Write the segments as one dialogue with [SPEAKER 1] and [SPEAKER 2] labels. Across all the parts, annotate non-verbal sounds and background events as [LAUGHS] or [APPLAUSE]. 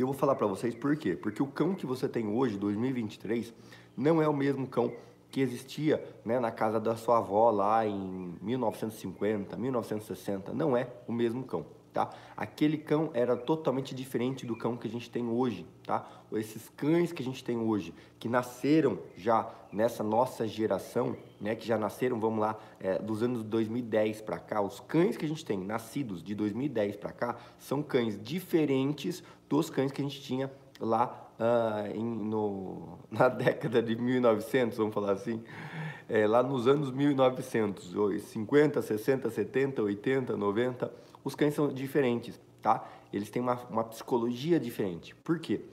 [SPEAKER 1] E eu vou falar para vocês por quê. Porque o cão que você tem hoje, 2023, não é o mesmo cão que existia né, na casa da sua avó lá em 1950, 1960. Não é o mesmo cão tá? Aquele cão era totalmente diferente do cão que a gente tem hoje, tá? Esses cães que a gente tem hoje, que nasceram já nessa nossa geração, né? Que já nasceram, vamos lá, é, dos anos 2010 para cá, os cães que a gente tem, nascidos de 2010 para cá, são cães diferentes dos cães que a gente tinha lá uh, em, no, [LAUGHS] na década de 1900, vamos falar assim, é, lá nos anos 1900, 50, 60, 70, 80, 90 os cães são diferentes, tá? Eles têm uma, uma psicologia diferente. Por quê?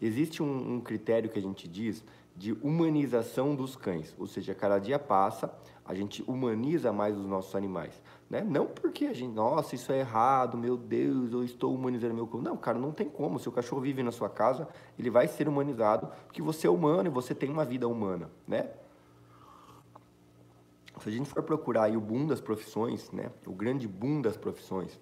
[SPEAKER 1] Existe um, um critério que a gente diz de humanização dos cães, ou seja, cada dia passa, a gente humaniza mais os nossos animais, né? Não porque a gente, nossa, isso é errado, meu Deus, eu estou humanizando meu cão. Não, cara, não tem como. Se o cachorro vive na sua casa, ele vai ser humanizado, porque você é humano e você tem uma vida humana, né? Se a gente for procurar o boom das profissões, né, o grande boom das profissões,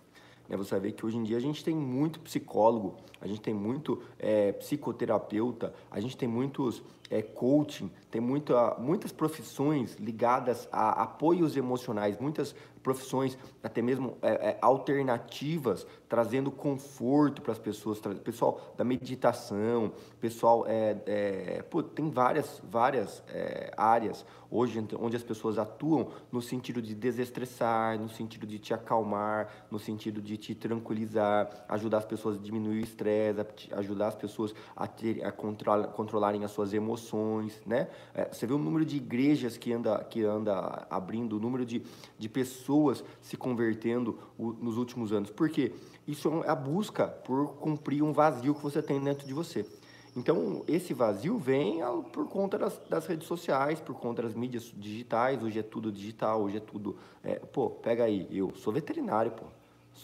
[SPEAKER 1] né, você vai ver que hoje em dia a gente tem muito psicólogo, a gente tem muito é, psicoterapeuta, a gente tem muitos é, coaching, tem muita, muitas profissões ligadas a apoios emocionais, muitas profissões, até mesmo é, é alternativas trazendo conforto para as pessoas, pessoal da meditação, pessoal é, é pô, tem várias várias é, áreas hoje onde as pessoas atuam no sentido de desestressar, no sentido de te acalmar, no sentido de te tranquilizar, ajudar as pessoas a diminuir o estresse, ajudar as pessoas a, ter, a controlar, controlarem as suas emoções, né? É, você vê o número de igrejas que anda que anda abrindo, o número de, de pessoas se convertendo o, nos últimos anos. Por quê? Isso é, é a busca por cumprir um vazio que você tem dentro de você. Então, esse vazio vem por conta das, das, redes sociais, por conta das mídias digitais. Hoje é tudo digital, hoje é tudo. É, pô, pega aí, eu sou veterinário, pô.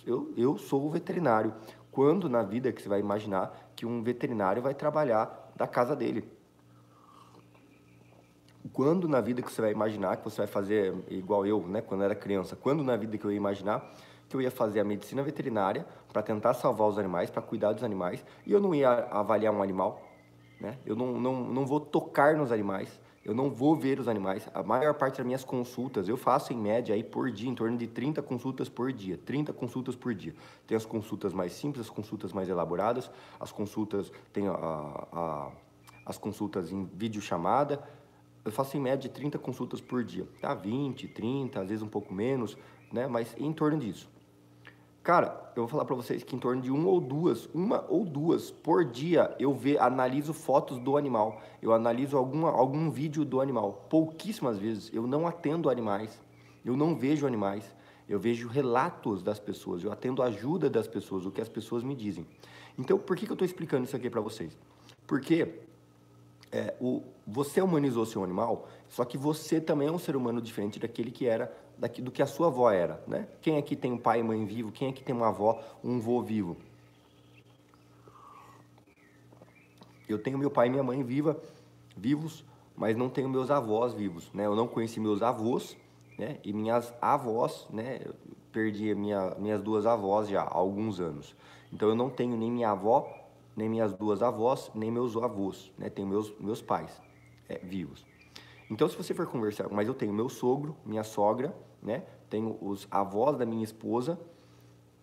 [SPEAKER 1] Eu, eu sou veterinário. Quando na vida que você vai imaginar que um veterinário vai trabalhar da casa dele? Quando na vida que você vai imaginar que você vai fazer igual eu, né? Quando era criança, quando na vida que eu ia imaginar que eu ia fazer a medicina veterinária para tentar salvar os animais, para cuidar dos animais, e eu não ia avaliar um animal, né? Eu não, não, não vou tocar nos animais, eu não vou ver os animais. A maior parte das minhas consultas, eu faço em média aí por dia, em torno de 30 consultas por dia. 30 consultas por dia. Tem as consultas mais simples, as consultas mais elaboradas, as consultas, tem a, a, as consultas em videochamada. Eu faço em média 30 consultas por dia, tá? 20, 30, às vezes um pouco menos, né? Mas em torno disso. Cara, eu vou falar para vocês que em torno de uma ou duas, uma ou duas por dia eu ve, analiso fotos do animal, eu analiso alguma, algum vídeo do animal. Pouquíssimas vezes eu não atendo animais, eu não vejo animais, eu vejo relatos das pessoas, eu atendo a ajuda das pessoas, o que as pessoas me dizem. Então, por que, que eu estou explicando isso aqui para vocês? Porque é, o, você humanizou seu animal, só que você também é um ser humano diferente daquele que era do que a sua avó era, né? Quem aqui é tem um pai e mãe vivo? Quem aqui é tem uma avó, um avô vivo? Eu tenho meu pai e minha mãe viva, vivos, mas não tenho meus avós vivos, né? Eu não conheci meus avós, né? E minhas avós, né? Eu perdi minha, minhas duas avós já há alguns anos. Então eu não tenho nem minha avó, nem minhas duas avós, nem meus avós, né? Tenho meus meus pais é, vivos. Então, se você for conversar, mas eu tenho meu sogro, minha sogra, né? Tenho os avós da minha esposa.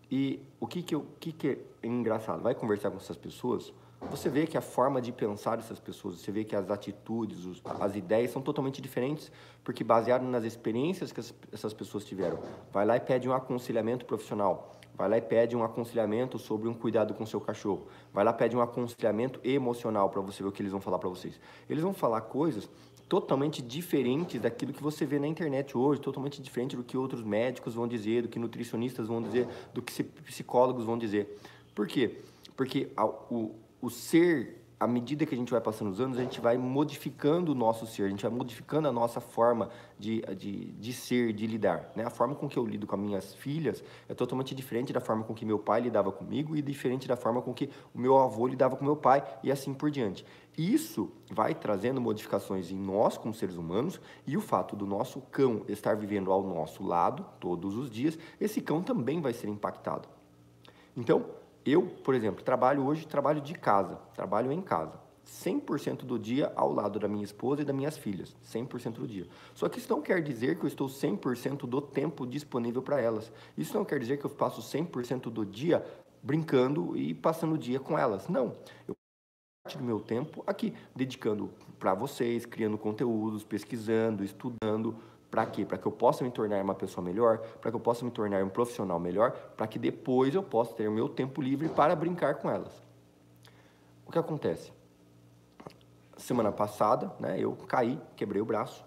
[SPEAKER 1] E o que que, eu, que que é engraçado? Vai conversar com essas pessoas, você vê que a forma de pensar dessas pessoas, você vê que as atitudes, os, as ideias são totalmente diferentes, porque baseado nas experiências que as, essas pessoas tiveram. Vai lá e pede um aconselhamento profissional, vai lá e pede um aconselhamento sobre um cuidado com seu cachorro, vai lá e pede um aconselhamento emocional para você ver o que eles vão falar para vocês. Eles vão falar coisas totalmente diferentes daquilo que você vê na internet hoje, totalmente diferente do que outros médicos vão dizer, do que nutricionistas vão dizer, do que psicólogos vão dizer. Por quê? Porque o, o ser à medida que a gente vai passando os anos, a gente vai modificando o nosso ser, a gente vai modificando a nossa forma de, de, de ser, de lidar. Né? A forma com que eu lido com as minhas filhas é totalmente diferente da forma com que meu pai lidava comigo e diferente da forma com que o meu avô lidava com meu pai e assim por diante. Isso vai trazendo modificações em nós, como seres humanos, e o fato do nosso cão estar vivendo ao nosso lado todos os dias, esse cão também vai ser impactado. Então, eu, por exemplo, trabalho hoje, trabalho de casa, trabalho em casa. 100% do dia ao lado da minha esposa e das minhas filhas, 100% do dia. Só que isso não quer dizer que eu estou 100% do tempo disponível para elas. Isso não quer dizer que eu passo 100% do dia brincando e passando o dia com elas. Não. Eu parte do meu tempo aqui dedicando para vocês, criando conteúdos, pesquisando, estudando, para quê? Para que eu possa me tornar uma pessoa melhor, para que eu possa me tornar um profissional melhor, para que depois eu possa ter o meu tempo livre para brincar com elas. O que acontece? Semana passada, né, eu caí, quebrei o braço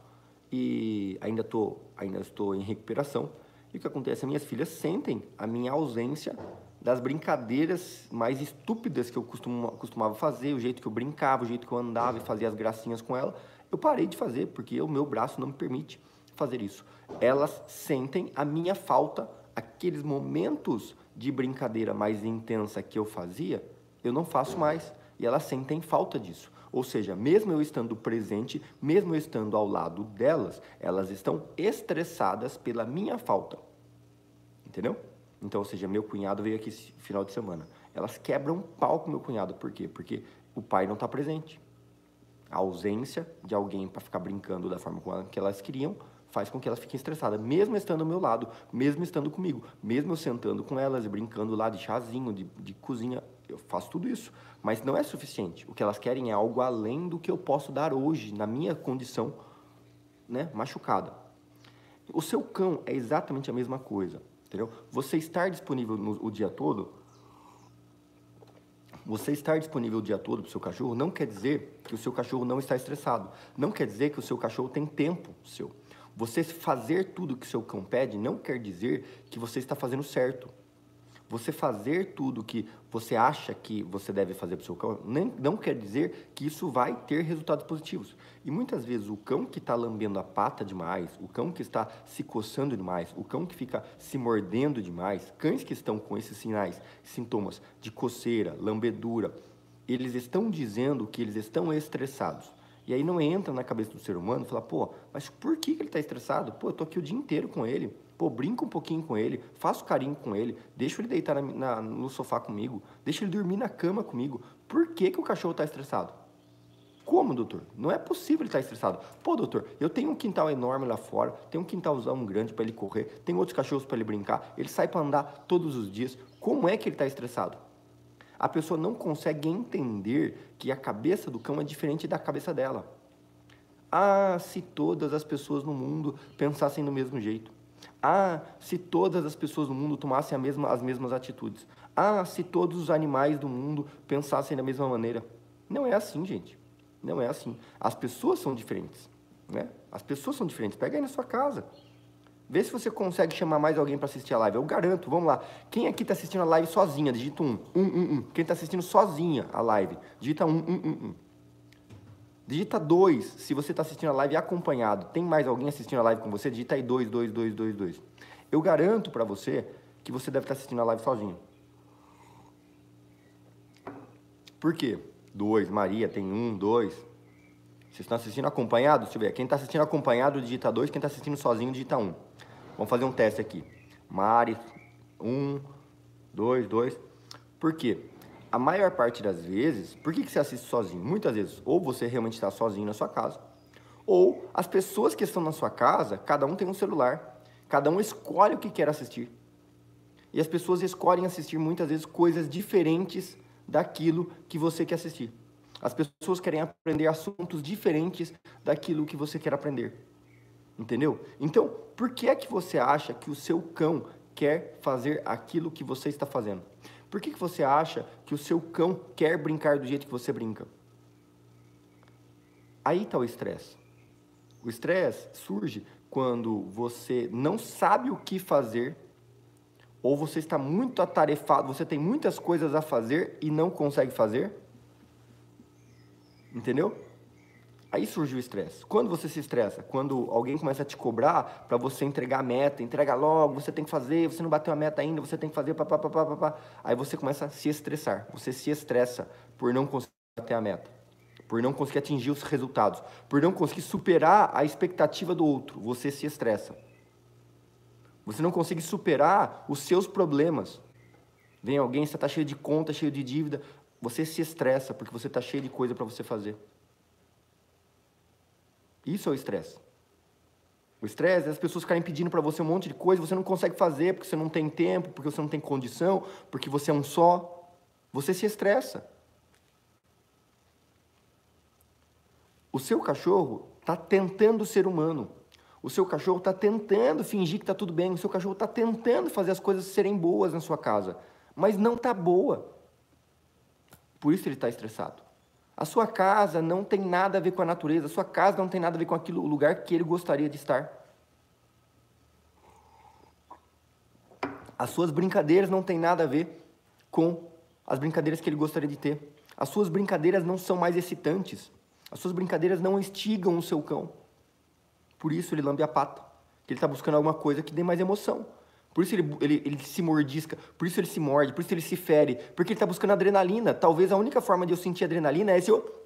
[SPEAKER 1] e ainda tô, ainda estou em recuperação. E o que acontece? Minhas filhas sentem a minha ausência das brincadeiras mais estúpidas que eu costumo costumava fazer, o jeito que eu brincava, o jeito que eu andava e fazia as gracinhas com ela. Eu parei de fazer porque o meu braço não me permite fazer isso. Elas sentem a minha falta, aqueles momentos de brincadeira mais intensa que eu fazia, eu não faço mais. E elas sentem falta disso. Ou seja, mesmo eu estando presente, mesmo eu estando ao lado delas, elas estão estressadas pela minha falta. Entendeu? Então, ou seja, meu cunhado veio aqui esse final de semana. Elas quebram um pau com meu cunhado. Por quê? Porque o pai não está presente. A ausência de alguém para ficar brincando da forma que elas queriam faz com que ela fique estressada, mesmo estando ao meu lado, mesmo estando comigo, mesmo eu sentando com elas e brincando lá de chazinho, de, de cozinha, eu faço tudo isso, mas não é suficiente. O que elas querem é algo além do que eu posso dar hoje, na minha condição né, machucada. O seu cão é exatamente a mesma coisa, entendeu? Você estar disponível no, o dia todo, você estar disponível o dia todo para o seu cachorro não quer dizer que o seu cachorro não está estressado, não quer dizer que o seu cachorro tem tempo seu. Você fazer tudo que seu cão pede não quer dizer que você está fazendo certo. Você fazer tudo que você acha que você deve fazer para o seu cão nem, não quer dizer que isso vai ter resultados positivos. E muitas vezes o cão que está lambendo a pata demais, o cão que está se coçando demais, o cão que fica se mordendo demais, cães que estão com esses sinais, sintomas de coceira, lambedura, eles estão dizendo que eles estão estressados. E aí não entra na cabeça do ser humano falar, pô, mas por que, ele está estressado? Pô, eu tô aqui o dia inteiro com ele. Pô, brinco um pouquinho com ele, faço carinho com ele, deixo ele deitar na, na, no sofá comigo, deixo ele dormir na cama comigo. Por que, que o cachorro está estressado? Como, doutor? Não é possível ele estar tá estressado. Pô, doutor, eu tenho um quintal enorme lá fora, tenho um quintalzão grande para ele correr, tem outros cachorros para ele brincar, ele sai para andar todos os dias. Como é que ele está estressado? A pessoa não consegue entender que a cabeça do cão é diferente da cabeça dela. Ah, se todas as pessoas no mundo pensassem do mesmo jeito. Ah, se todas as pessoas no mundo tomassem mesma, as mesmas atitudes. Ah, se todos os animais do mundo pensassem da mesma maneira. Não é assim, gente. Não é assim. As pessoas são diferentes. Né? As pessoas são diferentes. Pega aí na sua casa. Vê se você consegue chamar mais alguém para assistir a live. Eu garanto, vamos lá. Quem aqui tá assistindo a live sozinha, digita um. Um, um, um. Quem tá assistindo sozinha a live, digita um, um, um, um. Digita dois se você tá assistindo a live acompanhado. Tem mais alguém assistindo a live com você? Digita aí dois, dois, dois, dois, dois. Eu garanto para você que você deve estar tá assistindo a live sozinho. Por quê? Dois, Maria tem um, dois. Vocês estão assistindo acompanhado? Deixa eu ver. Quem está assistindo acompanhado, digita 2. Quem está assistindo sozinho, digita 1. Um. Vamos fazer um teste aqui. Mari, 1, 2, 2. Por quê? A maior parte das vezes, por que, que você assiste sozinho? Muitas vezes, ou você realmente está sozinho na sua casa, ou as pessoas que estão na sua casa, cada um tem um celular, cada um escolhe o que quer assistir. E as pessoas escolhem assistir muitas vezes coisas diferentes daquilo que você quer assistir. As pessoas querem aprender assuntos diferentes daquilo que você quer aprender. Entendeu? Então, por que é que você acha que o seu cão quer fazer aquilo que você está fazendo? Por que, que você acha que o seu cão quer brincar do jeito que você brinca? Aí está o estresse. O estresse surge quando você não sabe o que fazer ou você está muito atarefado, você tem muitas coisas a fazer e não consegue fazer, Entendeu? Aí surge o estresse. Quando você se estressa? Quando alguém começa a te cobrar para você entregar a meta, entrega logo, você tem que fazer, você não bateu a meta ainda, você tem que fazer, papá, papá, papá. Aí você começa a se estressar. Você se estressa por não conseguir bater a meta, por não conseguir atingir os resultados, por não conseguir superar a expectativa do outro. Você se estressa. Você não consegue superar os seus problemas. Vem alguém, você está cheio de conta, cheio de dívida. Você se estressa porque você está cheio de coisa para você fazer. Isso é o estresse. O estresse é as pessoas ficarem pedindo para você um monte de coisa, você não consegue fazer porque você não tem tempo, porque você não tem condição, porque você é um só. Você se estressa. O seu cachorro está tentando ser humano. O seu cachorro está tentando fingir que está tudo bem. O seu cachorro está tentando fazer as coisas serem boas na sua casa, mas não está boa. Por isso ele está estressado. A sua casa não tem nada a ver com a natureza, a sua casa não tem nada a ver com aquilo, o lugar que ele gostaria de estar. As suas brincadeiras não têm nada a ver com as brincadeiras que ele gostaria de ter. As suas brincadeiras não são mais excitantes. As suas brincadeiras não instigam o seu cão. Por isso ele lambe a pata, ele está buscando alguma coisa que dê mais emoção. Por isso ele, ele, ele se mordisca, por isso ele se morde, por isso ele se fere, porque ele está buscando adrenalina. Talvez a única forma de eu sentir adrenalina é se eu.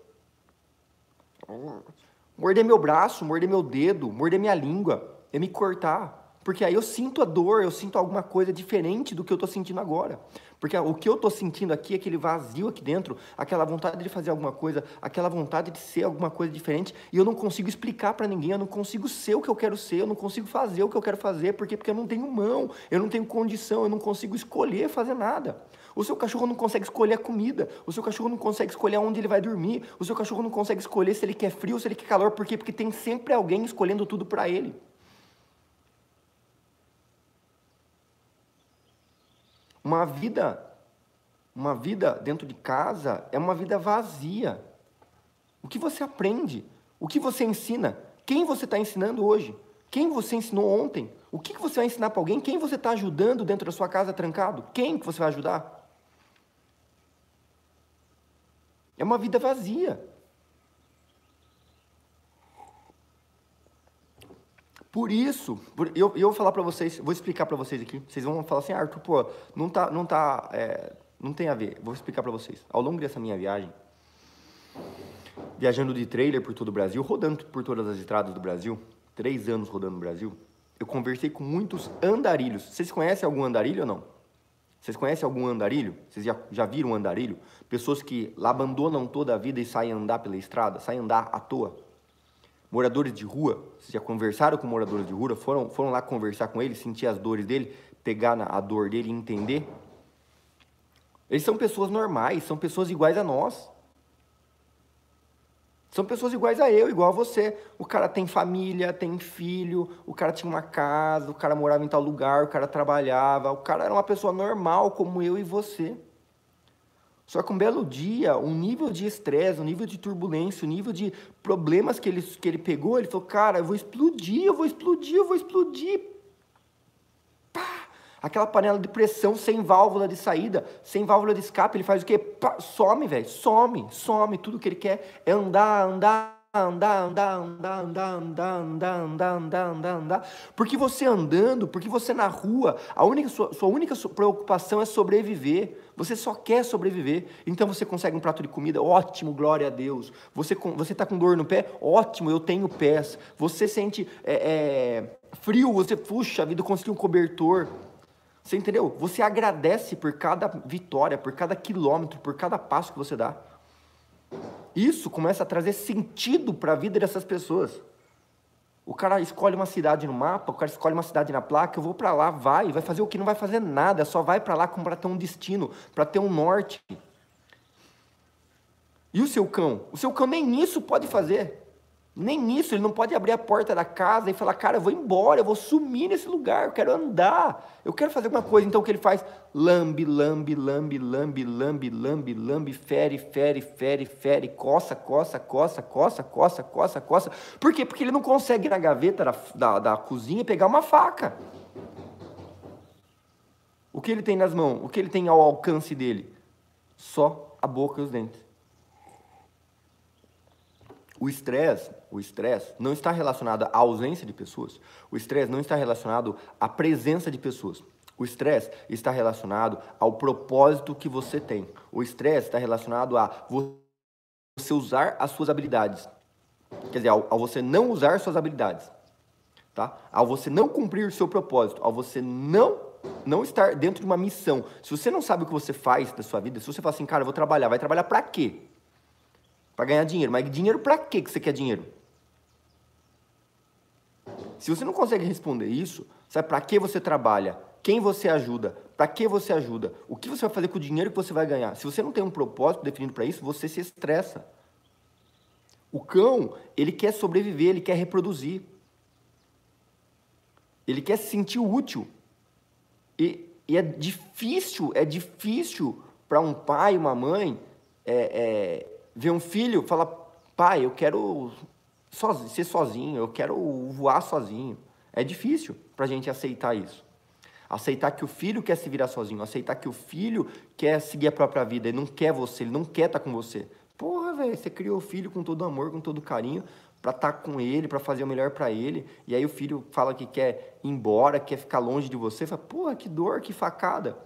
[SPEAKER 1] Morder meu braço, morder meu dedo, morder minha língua, é me cortar. Porque aí eu sinto a dor, eu sinto alguma coisa diferente do que eu estou sentindo agora. Porque o que eu estou sentindo aqui, aquele vazio aqui dentro, aquela vontade de fazer alguma coisa, aquela vontade de ser alguma coisa diferente, e eu não consigo explicar para ninguém, eu não consigo ser o que eu quero ser, eu não consigo fazer o que eu quero fazer, porque porque eu não tenho mão, eu não tenho condição, eu não consigo escolher fazer nada. O seu cachorro não consegue escolher a comida, o seu cachorro não consegue escolher onde ele vai dormir, o seu cachorro não consegue escolher se ele quer frio, se ele quer calor, por quê? Porque tem sempre alguém escolhendo tudo para ele. Uma vida, uma vida dentro de casa é uma vida vazia. O que você aprende? O que você ensina? Quem você está ensinando hoje? Quem você ensinou ontem? O que você vai ensinar para alguém? Quem você está ajudando dentro da sua casa trancado? Quem que você vai ajudar? É uma vida vazia. Por isso, por, eu, eu vou falar para vocês, vou explicar para vocês aqui. Vocês vão falar assim, ah, Arthur, pô, não tá, não tá, é, não tem a ver. Vou explicar para vocês. Ao longo dessa minha viagem, viajando de trailer por todo o Brasil, rodando por todas as estradas do Brasil, três anos rodando no Brasil, eu conversei com muitos andarilhos. Vocês conhecem algum andarilho ou não? Vocês conhecem algum andarilho? Vocês já, já viram um andarilho? Pessoas que abandonam toda a vida e saem andar pela estrada, saem andar à toa. Moradores de rua, vocês já conversaram com moradores de rua? Foram, foram lá conversar com ele, sentir as dores dele, pegar a dor dele e entender? Eles são pessoas normais, são pessoas iguais a nós. São pessoas iguais a eu, igual a você. O cara tem família, tem filho, o cara tinha uma casa, o cara morava em tal lugar, o cara trabalhava, o cara era uma pessoa normal como eu e você. Só que um belo dia, um nível de estresse, um nível de turbulência, um nível de problemas que ele, que ele pegou, ele falou: Cara, eu vou explodir, eu vou explodir, eu vou explodir. Pá! Aquela panela de pressão sem válvula de saída, sem válvula de escape, ele faz o quê? Pá! Some, velho, some, some. Tudo que ele quer é andar, andar, andar, andar, andar, andar, andar, andar, andar, andar, andar, andar. Porque você andando, porque você na rua, a única, sua, sua única preocupação é sobreviver. Você só quer sobreviver. Então você consegue um prato de comida, ótimo, glória a Deus. Você você está com dor no pé, ótimo, eu tenho pés. Você sente é, é, frio, você puxa, a vida conseguiu um cobertor. Você entendeu? Você agradece por cada vitória, por cada quilômetro, por cada passo que você dá. Isso começa a trazer sentido para a vida dessas pessoas. O cara escolhe uma cidade no mapa, o cara escolhe uma cidade na placa, eu vou para lá, vai, vai fazer o que? Não vai fazer nada, só vai para lá para ter um destino, para ter um norte. E o seu cão? O seu cão nem isso pode fazer. Nem isso, ele não pode abrir a porta da casa e falar, cara, eu vou embora, eu vou sumir nesse lugar, eu quero andar, eu quero fazer alguma coisa. Então o que ele faz? Lambe, lambe, lambe, lambe, lambe, lambe, lambe, fere, fere, fere, fere, coça, coça, coça, coça, coça, coça, coça. Por quê? Porque ele não consegue ir na gaveta da, da, da cozinha pegar uma faca. O que ele tem nas mãos? O que ele tem ao alcance dele? Só a boca e os dentes. O estresse, o estresse não está relacionado à ausência de pessoas. O estresse não está relacionado à presença de pessoas. O estresse está relacionado ao propósito que você tem. O estresse está relacionado a você usar as suas habilidades. Quer dizer, ao, ao você não usar suas habilidades. Tá? Ao você não cumprir o seu propósito, ao você não não estar dentro de uma missão. Se você não sabe o que você faz da sua vida, se você fala assim, cara, eu vou trabalhar, vai trabalhar para quê? para ganhar dinheiro. Mas dinheiro para que você quer dinheiro? Se você não consegue responder isso, sabe para que você trabalha? Quem você ajuda? Para que você ajuda? O que você vai fazer com o dinheiro que você vai ganhar? Se você não tem um propósito definido para isso, você se estressa. O cão, ele quer sobreviver, ele quer reproduzir. Ele quer se sentir útil. E, e é difícil, é difícil para um pai, uma mãe, é, é vê um filho fala, pai, eu quero sozinho, ser sozinho, eu quero voar sozinho. É difícil para a gente aceitar isso. Aceitar que o filho quer se virar sozinho, aceitar que o filho quer seguir a própria vida, ele não quer você, ele não quer estar tá com você. Porra, velho, você criou o filho com todo amor, com todo carinho, para estar tá com ele, para fazer o melhor para ele. E aí o filho fala que quer ir embora, quer ficar longe de você. Fala, porra, que dor, que facada.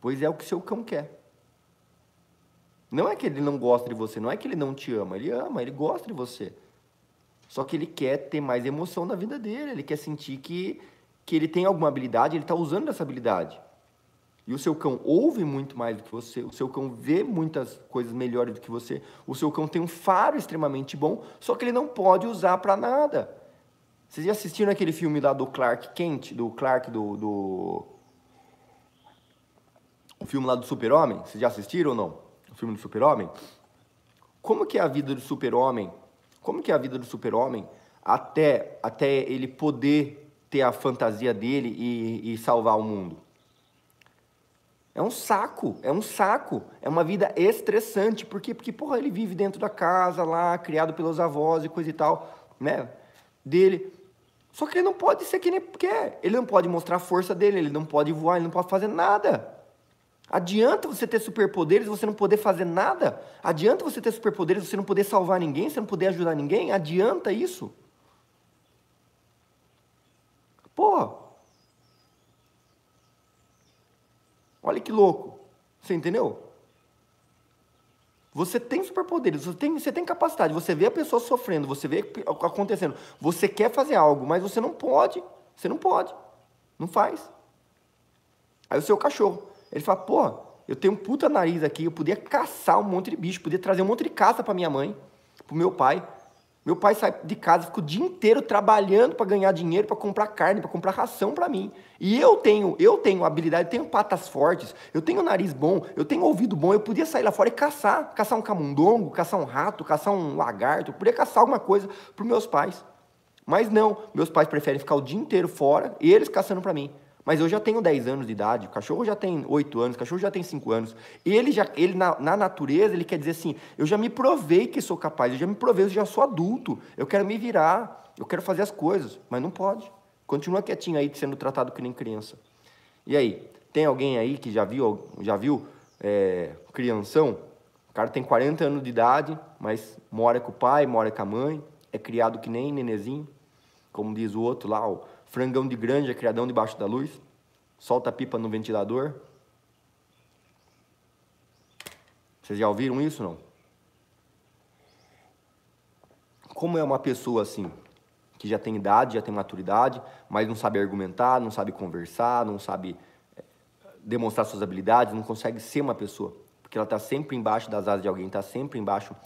[SPEAKER 1] Pois é o que seu cão quer. Não é que ele não gosta de você, não é que ele não te ama, ele ama, ele gosta de você. Só que ele quer ter mais emoção na vida dele, ele quer sentir que, que ele tem alguma habilidade, ele está usando essa habilidade. E o seu cão ouve muito mais do que você, o seu cão vê muitas coisas melhores do que você, o seu cão tem um faro extremamente bom, só que ele não pode usar para nada. Vocês já assistiram aquele filme lá do Clark Kent, do Clark do. do... O filme lá do Super-Homem? Vocês já assistiram ou não? o filme do Super-Homem, como que é a vida do Super-Homem? Como que é a vida do Super-Homem até, até ele poder ter a fantasia dele e, e salvar o mundo? É um saco, é um saco. É uma vida estressante. Por quê? Porque, porra, ele vive dentro da casa lá, criado pelos avós e coisa e tal, né? Dele. Só que ele não pode ser que nem quer. Ele não pode mostrar a força dele, ele não pode voar, ele não pode fazer nada. Adianta você ter superpoderes e você não poder fazer nada? Adianta você ter superpoderes e você não poder salvar ninguém, você não poder ajudar ninguém? Adianta isso? Pô! Olha que louco. Você entendeu? Você tem superpoderes, você tem, você tem capacidade, você vê a pessoa sofrendo, você vê acontecendo, você quer fazer algo, mas você não pode, você não pode, não faz. Aí o seu cachorro, ele fala, pô, eu tenho um puta nariz aqui, eu podia caçar um monte de bicho, podia trazer um monte de caça para minha mãe, pro meu pai. Meu pai sai de casa, fica o dia inteiro trabalhando para ganhar dinheiro, para comprar carne, para comprar ração para mim. E eu tenho, eu tenho habilidade, eu tenho patas fortes, eu tenho nariz bom, eu tenho ouvido bom, eu podia sair lá fora e caçar, caçar um camundongo, caçar um rato, caçar um lagarto, eu podia caçar alguma coisa para meus pais. Mas não, meus pais preferem ficar o dia inteiro fora, eles caçando para mim. Mas eu já tenho 10 anos de idade, o cachorro já tem 8 anos, o cachorro já tem 5 anos. Ele já, ele na, na, natureza, ele quer dizer assim: eu já me provei que sou capaz, eu já me provei, eu já sou adulto, eu quero me virar, eu quero fazer as coisas, mas não pode. Continua quietinho aí sendo tratado que nem criança. E aí, tem alguém aí que já viu, já viu é, crianção? O cara tem 40 anos de idade, mas mora com o pai, mora com a mãe, é criado que nem nenezinho, como diz o outro lá, o frangão de granja, é criadão debaixo da luz, solta a pipa no ventilador. Vocês já ouviram isso não? Como é uma pessoa assim, que já tem idade, já tem maturidade, mas não sabe argumentar, não sabe conversar, não sabe eh, demonstrar suas habilidades, não consegue ser uma pessoa, porque ela está sempre embaixo das asas de alguém, está sempre embaixo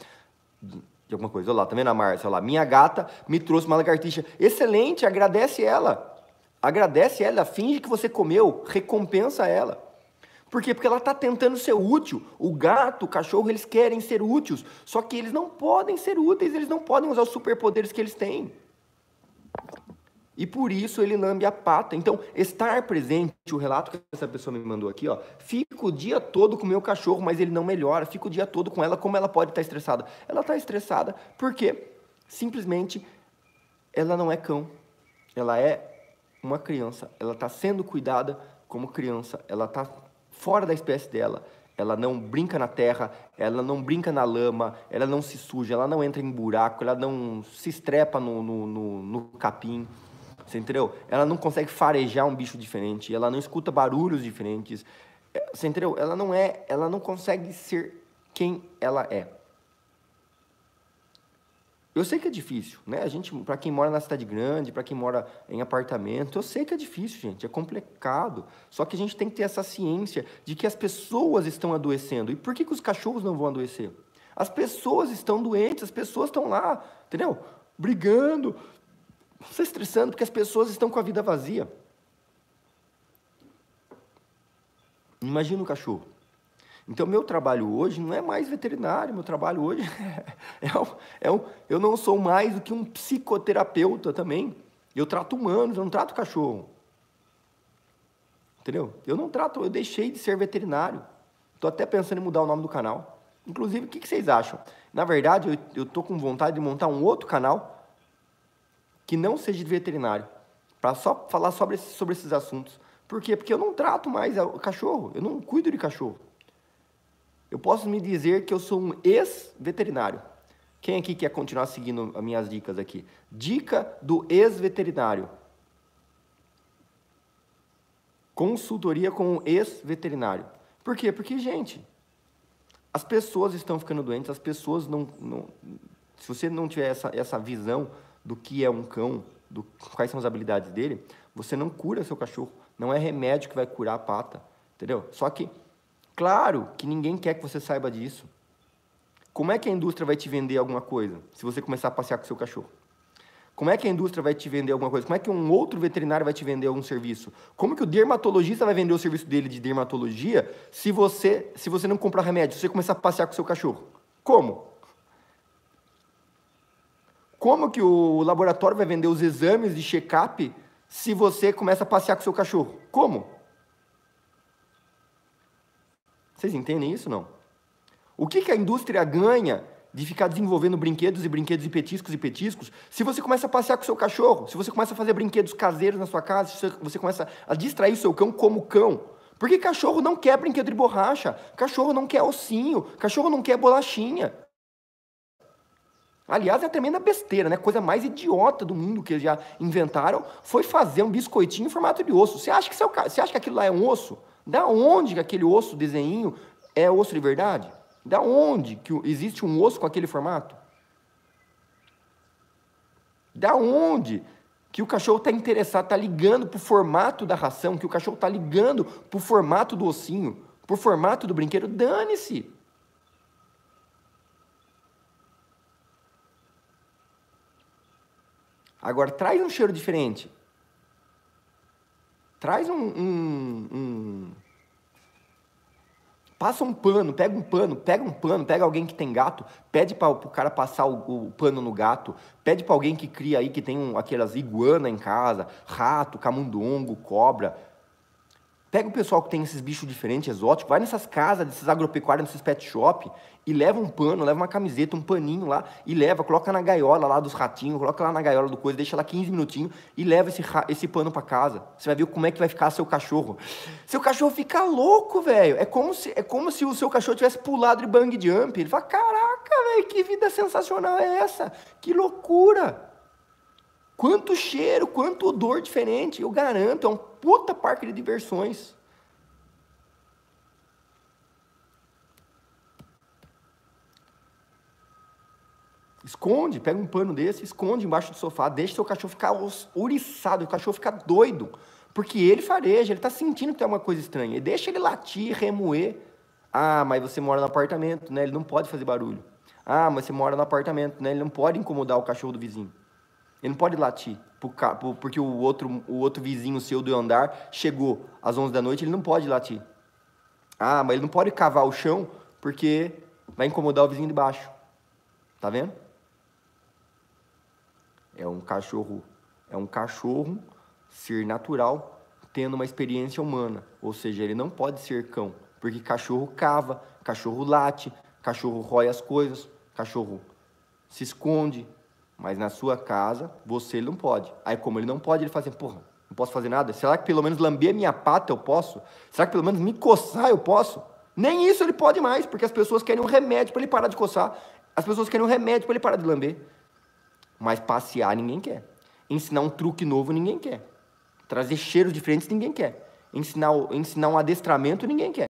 [SPEAKER 1] de alguma coisa. Olha lá, tá vendo a Márcia? Olha lá, minha gata me trouxe uma lagartixa. Excelente, agradece ela. Agradece ela, finge que você comeu, recompensa ela. Por quê? Porque ela está tentando ser útil. O gato, o cachorro, eles querem ser úteis, só que eles não podem ser úteis, eles não podem usar os superpoderes que eles têm. E por isso ele lambe a pata. Então, estar presente, o relato que essa pessoa me mandou aqui, ó, fico o dia todo com o meu cachorro, mas ele não melhora. Fico o dia todo com ela, como ela pode estar estressada? Ela está estressada porque simplesmente ela não é cão. Ela é uma criança. Ela está sendo cuidada como criança. Ela está fora da espécie dela. Ela não brinca na terra, ela não brinca na lama, ela não se suja, ela não entra em buraco, ela não se estrepa no, no, no, no capim você entendeu? Ela não consegue farejar um bicho diferente, ela não escuta barulhos diferentes. É, você entendeu? Ela não é, ela não consegue ser quem ela é. Eu sei que é difícil, né? A gente, para quem mora na cidade grande, para quem mora em apartamento, eu sei que é difícil, gente, é complicado. Só que a gente tem que ter essa ciência de que as pessoas estão adoecendo. E por que, que os cachorros não vão adoecer? As pessoas estão doentes, as pessoas estão lá, entendeu? Brigando, está é estressando porque as pessoas estão com a vida vazia. Imagina o cachorro. Então, meu trabalho hoje não é mais veterinário, meu trabalho hoje [LAUGHS] é, um, é um, eu não sou mais do que um psicoterapeuta também. Eu trato humanos, eu não trato cachorro. Entendeu? Eu não trato, eu deixei de ser veterinário. Estou até pensando em mudar o nome do canal. Inclusive, o que, que vocês acham? Na verdade, eu estou com vontade de montar um outro canal que não seja de veterinário para só falar sobre, esses, sobre esses assuntos. Por quê? Porque eu não trato mais é cachorro, eu não cuido de cachorro. Eu posso me dizer que eu sou um ex-veterinário. Quem aqui quer continuar seguindo as minhas dicas aqui? Dica do ex-veterinário. Consultoria com um ex-veterinário. Por quê? Porque, gente, as pessoas estão ficando doentes, as pessoas não. não se você não tiver essa, essa visão do que é um cão, do quais são as habilidades dele, você não cura seu cachorro. Não é remédio que vai curar a pata, entendeu? Só que, claro que ninguém quer que você saiba disso. Como é que a indústria vai te vender alguma coisa se você começar a passear com seu cachorro? Como é que a indústria vai te vender alguma coisa? Como é que um outro veterinário vai te vender algum serviço? Como que o dermatologista vai vender o serviço dele de dermatologia se você, se você não comprar remédio, se você começar a passear com seu cachorro? Como? Como que o laboratório vai vender os exames de check-up se você começa a passear com o seu cachorro? Como? Vocês entendem isso não? O que, que a indústria ganha de ficar desenvolvendo brinquedos e brinquedos e petiscos e petiscos, se você começa a passear com o seu cachorro, se você começa a fazer brinquedos caseiros na sua casa, se você começa a distrair o seu cão como cão. Porque cachorro não quer brinquedo de borracha, cachorro não quer ossinho, cachorro não quer bolachinha. Aliás, é tremenda besteira, né? Coisa mais idiota do mundo que eles já inventaram foi fazer um biscoitinho em formato de osso. Você acha que, seu, é você acha que aquilo lá é um osso? Da onde que aquele osso, desenho, é osso de verdade? Da onde que existe um osso com aquele formato? Da onde que o cachorro está interessado, está ligando para o formato da ração, que o cachorro está ligando para o formato do ossinho, para o formato do brinquedo? Dane-se! Agora, traz um cheiro diferente. Traz um, um, um. Passa um pano, pega um pano, pega um pano, pega alguém que tem gato, pede para o cara passar o, o, pano no gato, pede para alguém que cria aí, que tem um, aquelas iguana em casa, rato, camundongo, cobra Pega o pessoal que tem esses bichos diferentes, exóticos, vai nessas casas desses agropecuários, nesses pet shop e leva um pano, leva uma camiseta, um paninho lá e leva, coloca na gaiola lá dos ratinhos, coloca lá na gaiola do coisa, deixa lá 15 minutinhos e leva esse, esse pano para casa. Você vai ver como é que vai ficar seu cachorro. Seu cachorro fica louco, velho. É como se é como se o seu cachorro tivesse pulado de bang jump. Ele fala: "Caraca, velho, que vida sensacional é essa? Que loucura!" Quanto cheiro, quanto odor diferente, eu garanto, é um puta parque de diversões. Esconde, pega um pano desse, esconde embaixo do sofá, deixa seu cachorro ficar ouriçado, o cachorro ficar doido, porque ele fareja, ele está sentindo que tem alguma coisa estranha. E deixa ele latir, remoer. Ah, mas você mora no apartamento, né? Ele não pode fazer barulho. Ah, mas você mora no apartamento, né? Ele não pode incomodar o cachorro do vizinho. Ele não pode latir porque o outro, o outro vizinho seu do andar chegou às 11 da noite, ele não pode latir. Ah, mas ele não pode cavar o chão porque vai incomodar o vizinho de baixo. Tá vendo? É um cachorro, é um cachorro ser natural tendo uma experiência humana, ou seja, ele não pode ser cão, porque cachorro cava, cachorro late, cachorro rói as coisas, cachorro se esconde, mas na sua casa, você não pode. Aí, como ele não pode, ele fala assim: porra, não posso fazer nada? Será que pelo menos lamber minha pata eu posso? Será que pelo menos me coçar eu posso? Nem isso ele pode mais, porque as pessoas querem um remédio para ele parar de coçar. As pessoas querem um remédio para ele parar de lamber. Mas passear ninguém quer. Ensinar um truque novo ninguém quer. Trazer cheiros diferentes ninguém quer. Ensinar, ensinar um adestramento ninguém quer.